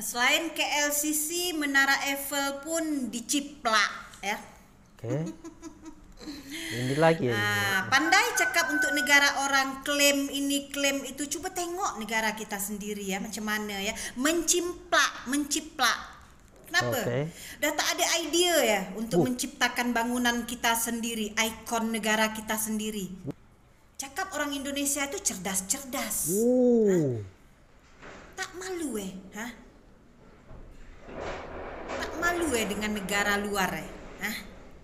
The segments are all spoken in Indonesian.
Selain KLCC, Menara Eiffel pun diciplak ya. Oke. Okay. ini lagi. Ya. Nah, pandai cakap untuk negara orang klaim ini klaim itu. Coba tengok negara kita sendiri ya macam mana ya. menciplak, menciplak. Kenapa? Okay. Dah tak ada idea ya untuk uh. menciptakan bangunan kita sendiri, ikon negara kita sendiri. Cakap orang Indonesia itu cerdas-cerdas. Uh. Tak malu eh, ha? Tak malu ya dengan negara luar ya? Hah?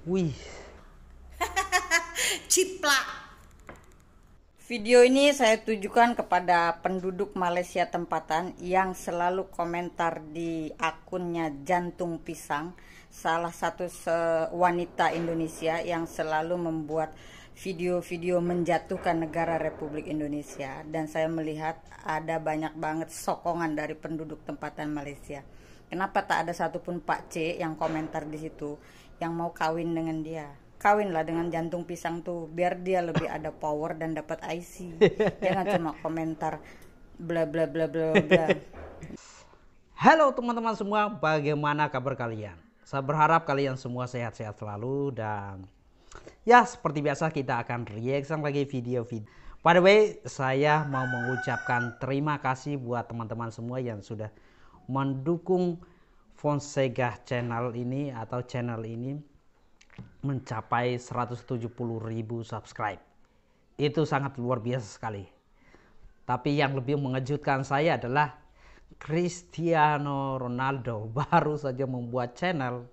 Wih. Ciplak. Video ini saya tujukan kepada penduduk Malaysia tempatan yang selalu komentar di akunnya Jantung Pisang, salah satu wanita Indonesia yang selalu membuat video-video menjatuhkan negara Republik Indonesia dan saya melihat ada banyak banget sokongan dari penduduk tempatan Malaysia. Kenapa tak ada satupun Pak C yang komentar di situ yang mau kawin dengan dia? Kawin lah dengan jantung pisang tuh biar dia lebih ada power dan dapat IC. Jangan cuma komentar bla bla bla bla bla. Halo teman-teman semua, bagaimana kabar kalian? Saya berharap kalian semua sehat-sehat selalu dan ya seperti biasa kita akan reaction lagi video-video. By the way, saya mau mengucapkan terima kasih buat teman-teman semua yang sudah mendukung Fonsega channel ini atau channel ini mencapai 170.000 subscribe. Itu sangat luar biasa sekali. Tapi yang lebih mengejutkan saya adalah Cristiano Ronaldo baru saja membuat channel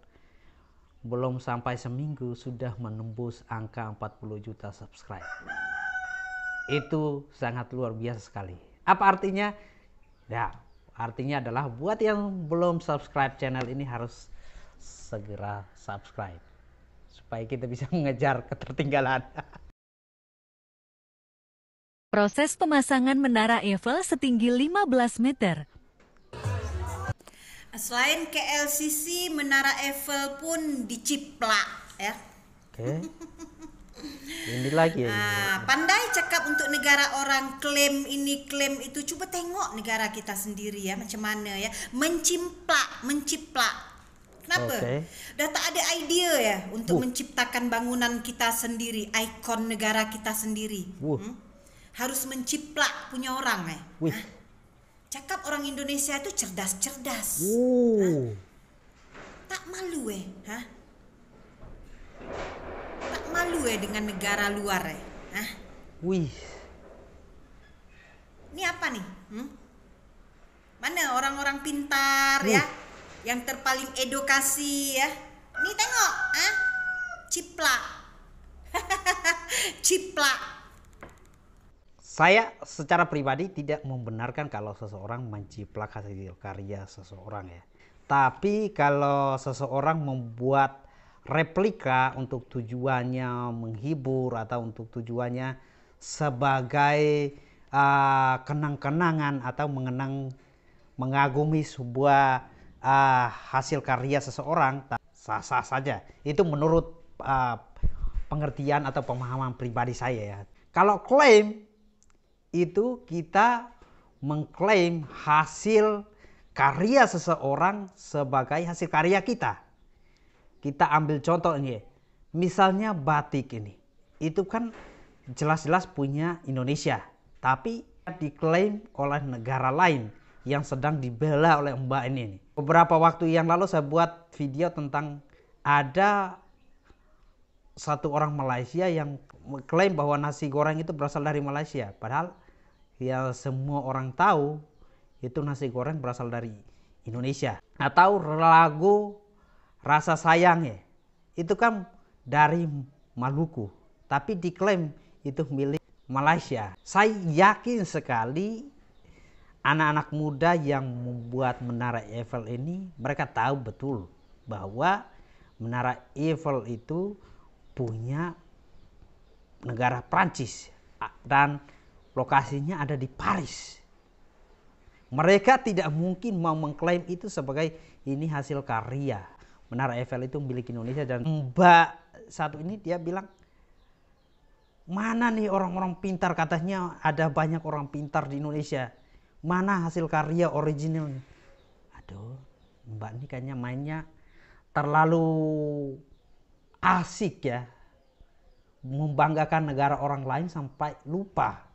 belum sampai seminggu sudah menembus angka 40 juta subscribe. Itu sangat luar biasa sekali. Apa artinya? Ya, Artinya adalah buat yang belum subscribe channel ini harus segera subscribe supaya kita bisa mengejar ketertinggalan. Proses pemasangan Menara Eiffel setinggi 15 meter. Selain KLCC, Menara Eiffel pun diciplak ya. Oke. Okay. Ini lagi ya. Ah, pandai cakap untuk negara orang klaim ini klaim itu. cuba tengok negara kita sendiri ya macam mana ya. menciplak menciplak. Kenapa? Okay. Dah tak ada idea ya untuk uh. menciptakan bangunan kita sendiri, ikon negara kita sendiri. Uh. Hmm? Harus menciplak punya orang eh. Wih. Cakap orang Indonesia itu cerdas-cerdas. Uh. Tak malu eh. Hah? malu ya dengan negara luar ya? Hah? Wih. Ini apa nih? Hmm? Mana orang-orang pintar ya? Wih. ya? Yang terpaling edukasi ya? Ini tengok, ah? Ciplak. Ciplak. Saya secara pribadi tidak membenarkan kalau seseorang menciplak hasil karya seseorang ya. Tapi kalau seseorang membuat replika untuk tujuannya menghibur atau untuk tujuannya sebagai uh, kenang-kenangan atau mengenang mengagumi sebuah uh, hasil karya seseorang sah-sah saja itu menurut uh, pengertian atau pemahaman pribadi saya ya kalau klaim itu kita mengklaim hasil karya seseorang sebagai hasil karya kita kita ambil contoh ini. Ya. Misalnya batik ini. Itu kan jelas-jelas punya Indonesia. Tapi diklaim oleh negara lain yang sedang dibela oleh Mbak ini. Beberapa waktu yang lalu saya buat video tentang ada satu orang Malaysia yang klaim bahwa nasi goreng itu berasal dari Malaysia. Padahal ya semua orang tahu itu nasi goreng berasal dari Indonesia. Atau lagu rasa sayang ya itu kan dari Maluku tapi diklaim itu milik Malaysia. Saya yakin sekali anak-anak muda yang membuat Menara Eiffel ini mereka tahu betul bahwa Menara Eiffel itu punya negara Prancis dan lokasinya ada di Paris. Mereka tidak mungkin mau mengklaim itu sebagai ini hasil karya Menara Eiffel itu milik Indonesia dan hmm. Mbak satu ini dia bilang mana nih orang-orang pintar katanya ada banyak orang pintar di Indonesia mana hasil karya original aduh mbak ini kayaknya mainnya terlalu asik ya membanggakan negara orang lain sampai lupa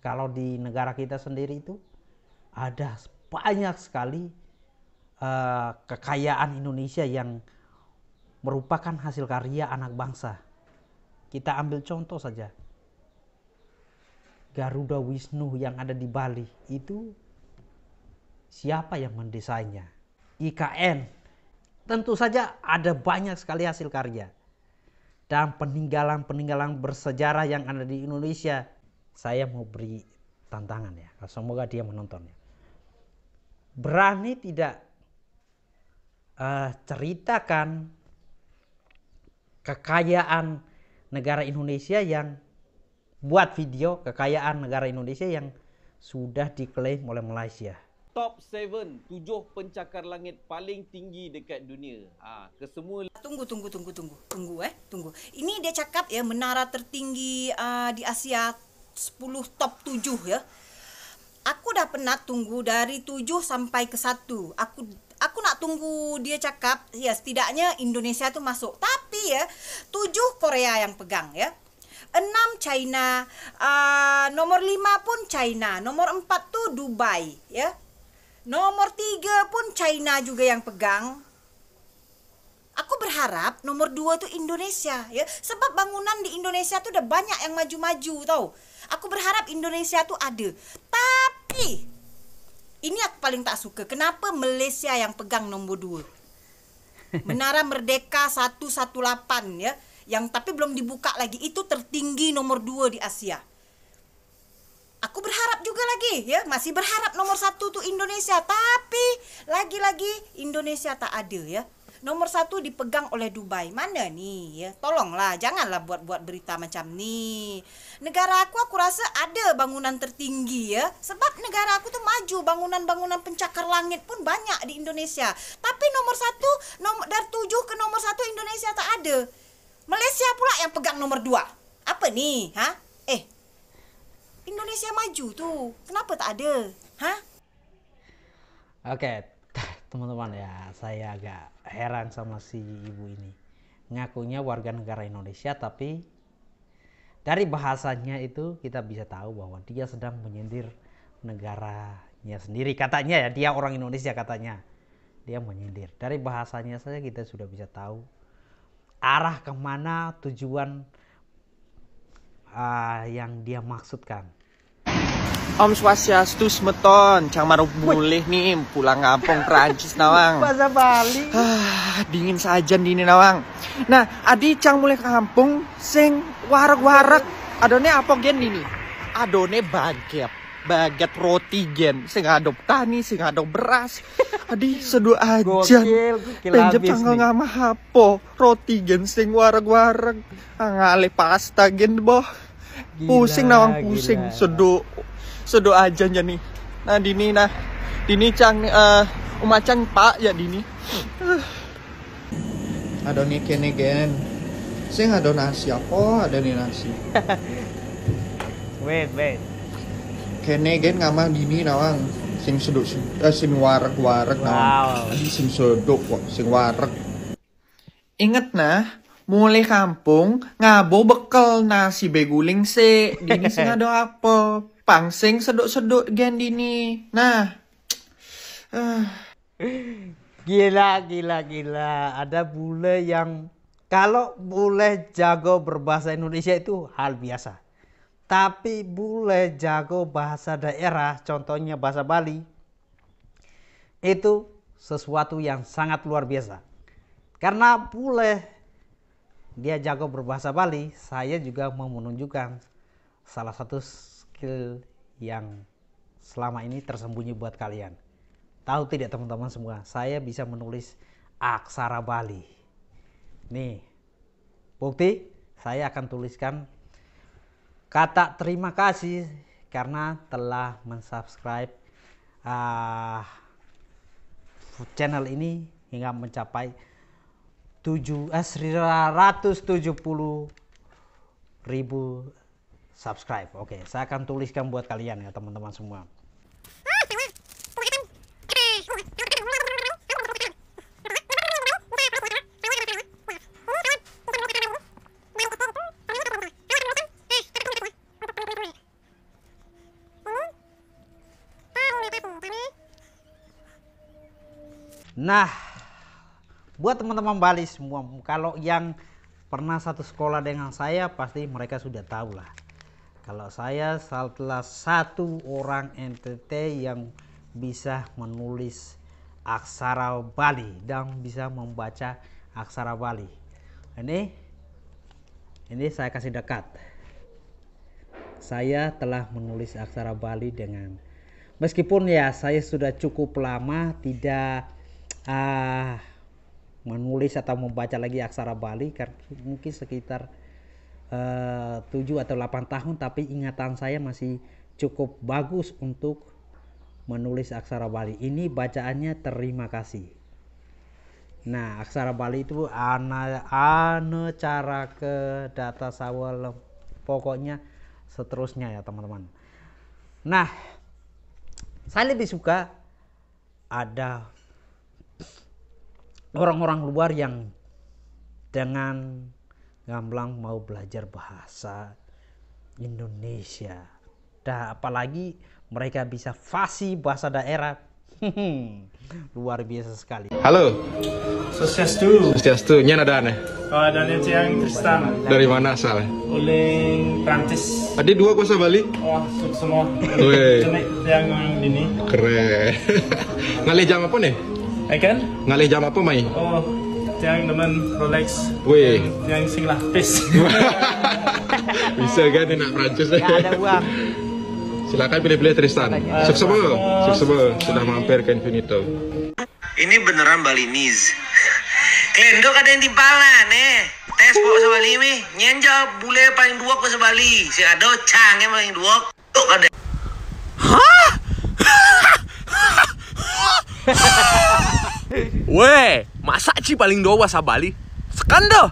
kalau di negara kita sendiri itu ada banyak sekali Eh, kekayaan Indonesia yang merupakan hasil karya anak bangsa. Kita ambil contoh saja. Garuda Wisnu yang ada di Bali itu siapa yang mendesainnya? IKN. Tentu saja ada banyak sekali hasil karya. Dan peninggalan-peninggalan bersejarah yang ada di Indonesia. Saya mau beri tantangan ya. Semoga dia menontonnya. Berani tidak uh, ceritakan kekayaan negara Indonesia yang buat video kekayaan negara Indonesia yang sudah diklaim oleh Malaysia. Top 7, 7 pencakar langit paling tinggi dekat dunia. Ha, kesemua Tunggu tunggu tunggu tunggu. Tunggu eh, tunggu. Ini dia cakap ya menara tertinggi uh, di Asia 10 top 7 ya. Aku dah pernah tunggu dari 7 sampai ke 1. Aku aku nak tunggu dia cakap ya setidaknya Indonesia tuh masuk tapi ya tujuh Korea yang pegang ya enam China uh, nomor lima pun China nomor empat tuh Dubai ya nomor tiga pun China juga yang pegang aku berharap nomor dua tuh Indonesia ya sebab bangunan di Indonesia tuh udah banyak yang maju-maju tau aku berharap Indonesia tuh ada tapi ini aku paling tak suka. Kenapa Malaysia yang pegang nombor dua? Menara Merdeka 118 ya, yang tapi belum dibuka lagi itu tertinggi nomor dua di Asia. Aku berharap juga lagi ya, masih berharap nomor satu tuh Indonesia, tapi lagi-lagi Indonesia tak ada ya nomor satu dipegang oleh Dubai mana nih ya tolonglah janganlah buat-buat berita macam ni negara aku aku rasa ada bangunan tertinggi ya sebab negara aku tuh maju bangunan-bangunan pencakar langit pun banyak di Indonesia tapi nomor satu nomor dari tujuh ke nomor satu Indonesia tak ada Malaysia pula yang pegang nomor dua apa nih ha eh Indonesia maju tuh kenapa tak ada ha Oke, okay, teman-teman ya, saya agak heran sama si ibu ini. Ngakunya warga negara Indonesia tapi dari bahasanya itu kita bisa tahu bahwa dia sedang menyindir negaranya sendiri katanya ya dia orang Indonesia katanya dia menyindir dari bahasanya saja kita sudah bisa tahu arah kemana tujuan uh, yang dia maksudkan Om Swastiastu Smeton, Cang Maruk boleh nih pulang kampung Prancis Nawang. Bahasa Bali. Ah, dingin saja di ini Nawang. Nah, adi Cang mulai kampung sing warak-warak Adonnya apa gen ini? Adonnya baget, baget roti gen, sing adop tani, sing adop beras. Adi seduh aja. Penjep tanggal ngama hapo, roti gen sing warak-warak, ah, ngale pasta gen boh. Pusing nawang pusing, seduh sedo aja nih nah dini nah dini cang uh, eh, umacang pak ya dini ada nih kene gen sing ada nasi apa ada nih nasi wait wait kene gen mah dini nawang sing seduk sing, eh, sing warek warek wow. nawang sing seduk kok sing warak. inget nah mulai kampung ngabo bekel nasi beguling se dini sing ada apa pangsing seduk-seduk gendini. Nah. Eh. Gila, gila, gila. Ada bule yang kalau bule jago berbahasa Indonesia itu hal biasa. Tapi bule jago bahasa daerah, contohnya bahasa Bali, itu sesuatu yang sangat luar biasa. Karena bule dia jago berbahasa Bali, saya juga mau menunjukkan salah satu skill yang selama ini tersembunyi buat kalian. Tahu tidak teman-teman semua, saya bisa menulis aksara Bali. Nih, bukti saya akan tuliskan kata terima kasih karena telah mensubscribe uh, channel ini hingga mencapai 7 eh, 170 ribu subscribe. Oke, saya akan tuliskan buat kalian ya teman-teman semua. Nah, buat teman-teman Bali semua, kalau yang pernah satu sekolah dengan saya, pasti mereka sudah tahu lah kalau saya salah satu orang NTT yang bisa menulis aksara Bali dan bisa membaca aksara Bali. Ini ini saya kasih dekat. Saya telah menulis aksara Bali dengan meskipun ya saya sudah cukup lama tidak uh, menulis atau membaca lagi aksara Bali karena mungkin sekitar Eh, tujuh atau 8 tahun tapi ingatan saya masih cukup bagus untuk menulis aksara Bali. Ini bacaannya terima kasih. Nah, aksara Bali itu ana ana cara ke data sawal pokoknya seterusnya ya, teman-teman. Nah, saya lebih suka ada orang-orang luar yang dengan ngamblang mau belajar bahasa Indonesia. Dah apalagi mereka bisa fasih bahasa daerah. Luar biasa sekali. Halo. Sosiastu. Sosiastu. Nyana dana. Oh, dana yang Tristan. Dari mana asal? Oleh Prancis. Ada dua kuasa Bali? Oh, semua. Weh. yang ini. Keren. Ngalih jam apa nih? Ikan? Eh, Ngalih jam apa main? Oh, yang teman Rolex Wih. yang, sing sing lapis bisa kan enak Prancis ya ada uang silakan pilih-pilih Tristan sukses sukses sudah mampir ke Infinito ini beneran Balinese Klendo ada yang timpalan eh tes pokok sebali mi nyenja bule paling dua kok sebali si ada cangnya paling dua tuh ada hah Weh, masa Ci paling dua bahasa Bali? Sekan dah.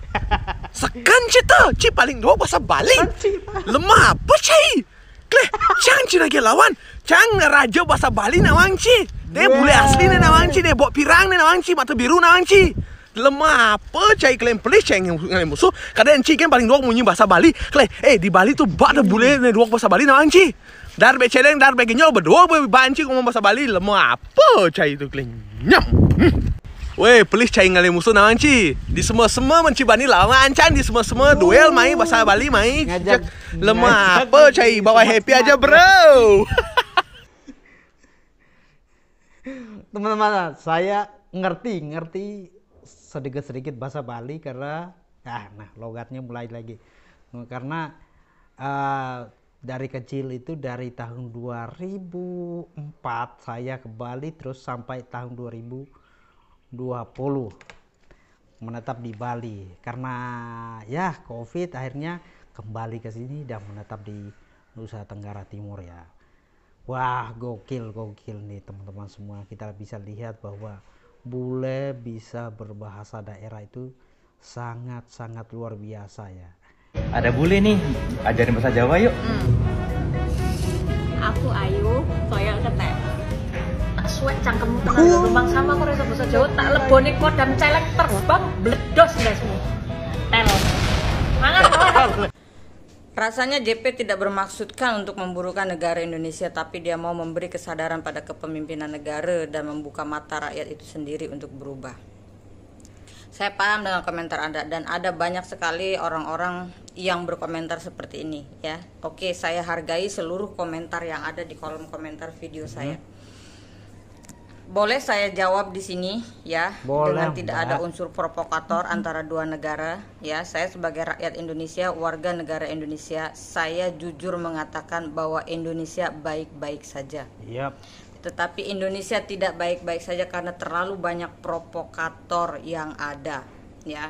Sekan cita, Ci paling dua bahasa Bali. Lemah apa Ci? Kleh, Cang Ci lagi lawan. Cang raja bahasa Bali nawang Ci. Dia boleh asli nih nawang Ci, dia bawa pirang nih nawang Ci, mata biru nawang Ci. Lemah apa cai klaim pelis cai yang musuh kadang Ci kan paling dua munyi bahasa Bali kleh eh di Bali tuh bak ada boleh nih dua bahasa Bali nawang Ci Darbe celeng, darbe genyo, berdua gue banci ngomong bahasa Bali, lemu apa cai itu kling. Nyam. Hmm. Weh, please cai ngalih musuh nawan ci. Di semua semua menci bani lama ancan di semua semua duel mai bahasa Bali mai. Ngajak lemah apa cai bawa happy aja bro. Teman-teman, saya ngerti ngerti sedikit-sedikit bahasa Bali karena ah, nah logatnya mulai lagi karena ah, dari kecil itu dari tahun 2004 saya ke Bali terus sampai tahun 2020 menetap di Bali karena ya COVID akhirnya kembali ke sini dan menetap di Nusa Tenggara Timur ya. Wah gokil gokil nih teman-teman semua kita bisa lihat bahwa bule bisa berbahasa daerah itu sangat-sangat luar biasa ya ada bule nih, ajarin bahasa Jawa yuk. Hmm. Aku Ayu, koyo ketek. Suwek cangkemmu tenan uh. tumbang sama aku rasa bahasa Jawa tak lebone kodam celek terbang bledos semua. Tel. Mangan Rasanya JP tidak bermaksudkan untuk memburukan negara Indonesia, tapi dia mau memberi kesadaran pada kepemimpinan negara dan membuka mata rakyat itu sendiri untuk berubah. Saya paham dengan komentar Anda dan ada banyak sekali orang-orang yang berkomentar seperti ini ya. Oke, saya hargai seluruh komentar yang ada di kolom komentar video saya. Hmm. Boleh saya jawab di sini ya Boleh, dengan tidak ada unsur provokator antara dua negara ya. Saya sebagai rakyat Indonesia, warga negara Indonesia, saya jujur mengatakan bahwa Indonesia baik-baik saja. Yep tetapi Indonesia tidak baik-baik saja karena terlalu banyak provokator yang ada, ya.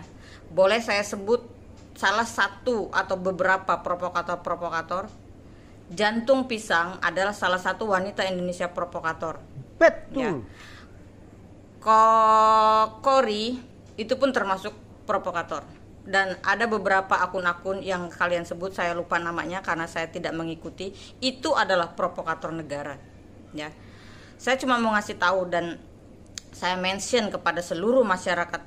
Boleh saya sebut salah satu atau beberapa provokator-provokator? Jantung Pisang adalah salah satu wanita Indonesia provokator. Betul. Ya. Kokori itu pun termasuk provokator dan ada beberapa akun-akun yang kalian sebut saya lupa namanya karena saya tidak mengikuti itu adalah provokator negara ya saya cuma mau ngasih tahu dan saya mention kepada seluruh masyarakat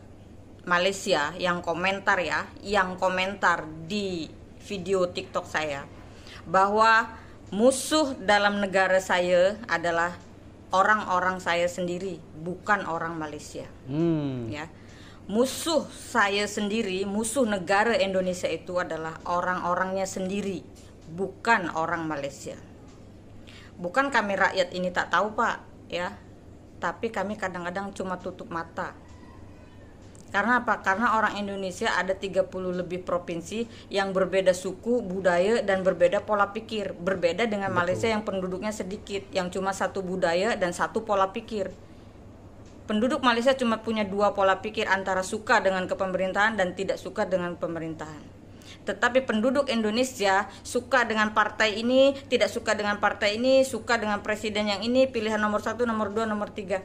Malaysia yang komentar ya, yang komentar di video TikTok saya bahwa musuh dalam negara saya adalah orang-orang saya sendiri, bukan orang Malaysia. Hmm. Ya. Musuh saya sendiri, musuh negara Indonesia itu adalah orang-orangnya sendiri, bukan orang Malaysia bukan kami rakyat ini tak tahu pak ya tapi kami kadang-kadang cuma tutup mata karena apa? Karena orang Indonesia ada 30 lebih provinsi yang berbeda suku, budaya, dan berbeda pola pikir. Berbeda dengan Betul. Malaysia yang penduduknya sedikit, yang cuma satu budaya dan satu pola pikir. Penduduk Malaysia cuma punya dua pola pikir antara suka dengan kepemerintahan dan tidak suka dengan pemerintahan. Tetapi penduduk Indonesia suka dengan partai ini, tidak suka dengan partai ini, suka dengan presiden yang ini, pilihan nomor satu, nomor dua, nomor tiga.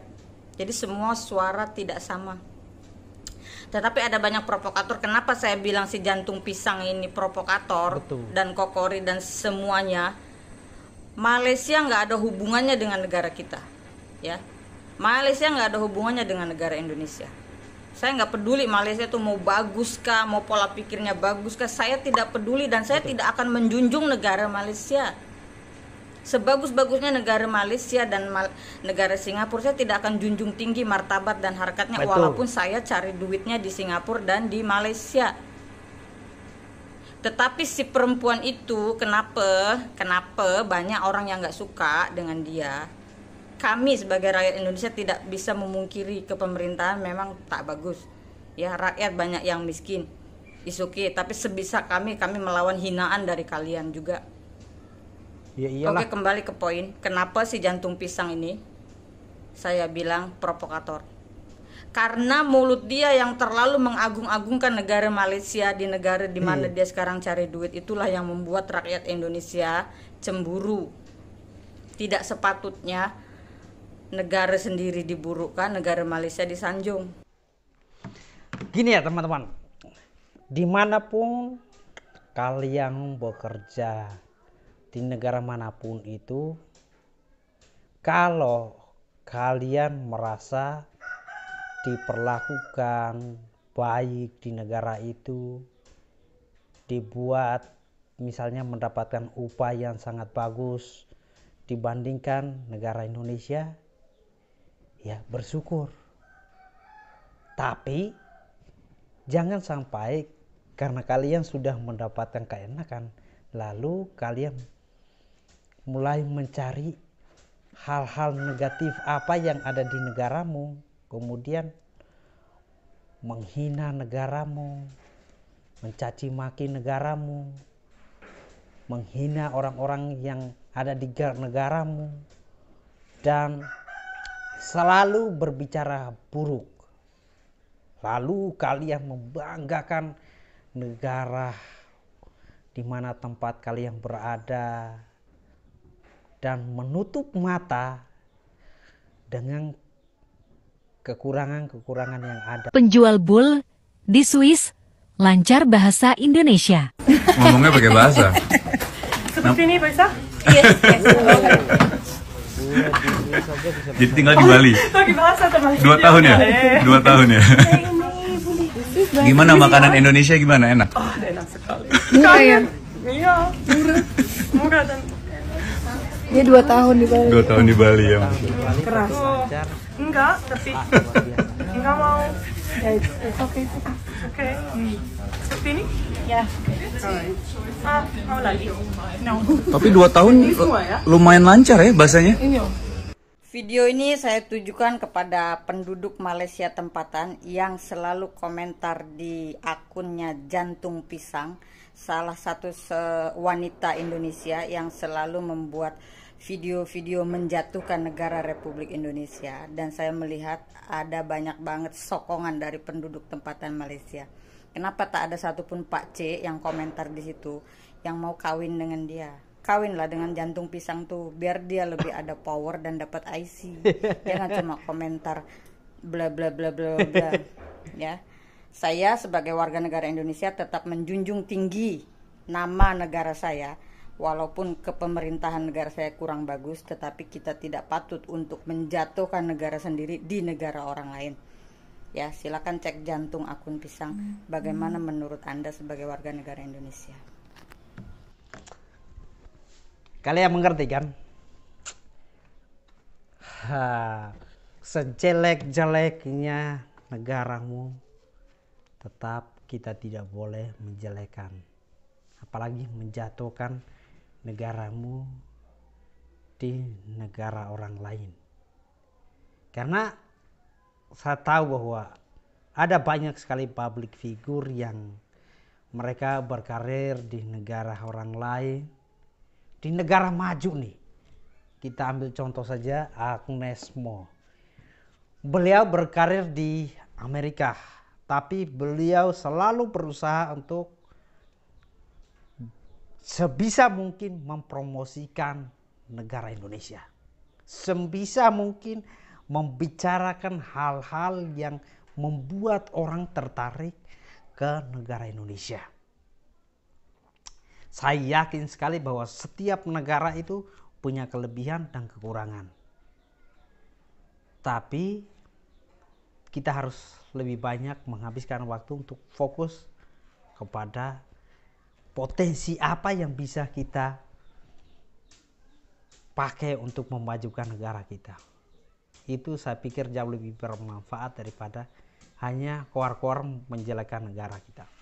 Jadi semua suara tidak sama. Tetapi ada banyak provokator. Kenapa saya bilang si jantung pisang ini provokator Betul. dan kokori dan semuanya? Malaysia nggak ada hubungannya dengan negara kita, ya. Malaysia nggak ada hubungannya dengan negara Indonesia saya nggak peduli Malaysia itu mau bagus kah mau pola pikirnya bagus kah saya tidak peduli dan saya tidak akan menjunjung negara Malaysia sebagus-bagusnya negara Malaysia dan Mal negara Singapura saya tidak akan junjung tinggi martabat dan harkatnya Betul. walaupun saya cari duitnya di Singapura dan di Malaysia tetapi si perempuan itu kenapa kenapa banyak orang yang nggak suka dengan dia kami sebagai rakyat Indonesia tidak bisa memungkiri ke pemerintahan memang tak bagus. Ya, rakyat banyak yang miskin. Isuki, tapi sebisa kami kami melawan hinaan dari kalian juga. Ya Oke, kembali ke poin. Kenapa si jantung pisang ini saya bilang provokator? Karena mulut dia yang terlalu mengagung-agungkan negara Malaysia di negara di mana hmm. dia sekarang cari duit itulah yang membuat rakyat Indonesia cemburu. Tidak sepatutnya negara sendiri diburukkan, negara Malaysia disanjung. Gini ya teman-teman, dimanapun kalian bekerja di negara manapun itu, kalau kalian merasa diperlakukan baik di negara itu, dibuat misalnya mendapatkan upaya yang sangat bagus dibandingkan negara Indonesia, ya bersyukur. Tapi jangan sampai karena kalian sudah mendapatkan keenakan lalu kalian mulai mencari hal-hal negatif apa yang ada di negaramu kemudian menghina negaramu mencaci maki negaramu menghina orang-orang yang ada di negaramu dan selalu berbicara buruk. Lalu kalian membanggakan negara di mana tempat kalian berada dan menutup mata dengan kekurangan-kekurangan yang ada. Penjual bul di Swiss lancar bahasa Indonesia. Ngomongnya pakai bahasa. Seperti ini bahasa? Yes, yes. Jadi tinggal di Bali. Oh, dua tahun ya? Eh. Dua tahun ya. Gimana makanan Indonesia gimana? Enak? Oh, enak sekali. Ya? Kayak, Iya. Murah. Murah dan dia dua tahun di Bali. Dua tahun di Bali ya. Keras. Enggak, tapi enggak mau. Ya, Oke. Oke. Hmm. Ah, lagi? No. Tapi dua tahun ya? lumayan lancar ya bahasanya? Video ini saya tujukan kepada penduduk Malaysia tempatan yang selalu komentar di akunnya Jantung Pisang, salah satu wanita Indonesia yang selalu membuat video-video menjatuhkan negara Republik Indonesia dan saya melihat ada banyak banget sokongan dari penduduk tempatan Malaysia. Kenapa tak ada satupun Pak C yang komentar di situ yang mau kawin dengan dia? Kawinlah dengan jantung pisang tuh biar dia lebih ada power dan dapat IC. Jangan cuma komentar bla bla bla bla bla. Ya. Saya sebagai warga negara Indonesia tetap menjunjung tinggi nama negara saya walaupun kepemerintahan negara saya kurang bagus, tetapi kita tidak patut untuk menjatuhkan negara sendiri di negara orang lain ya silakan cek jantung akun pisang hmm. bagaimana menurut anda sebagai warga negara Indonesia kalian mengerti kan ha, sejelek-jeleknya negaramu tetap kita tidak boleh menjelekan apalagi menjatuhkan negaramu di negara orang lain karena saya tahu bahwa ada banyak sekali public figure yang mereka berkarir di negara orang lain, di negara maju nih. Kita ambil contoh saja Agnes Mo. Beliau berkarir di Amerika, tapi beliau selalu berusaha untuk sebisa mungkin mempromosikan negara Indonesia. Sebisa mungkin membicarakan hal-hal yang membuat orang tertarik ke negara Indonesia. Saya yakin sekali bahwa setiap negara itu punya kelebihan dan kekurangan. Tapi kita harus lebih banyak menghabiskan waktu untuk fokus kepada potensi apa yang bisa kita pakai untuk memajukan negara kita itu saya pikir jauh lebih bermanfaat daripada hanya keluar-keluar menjelekan negara kita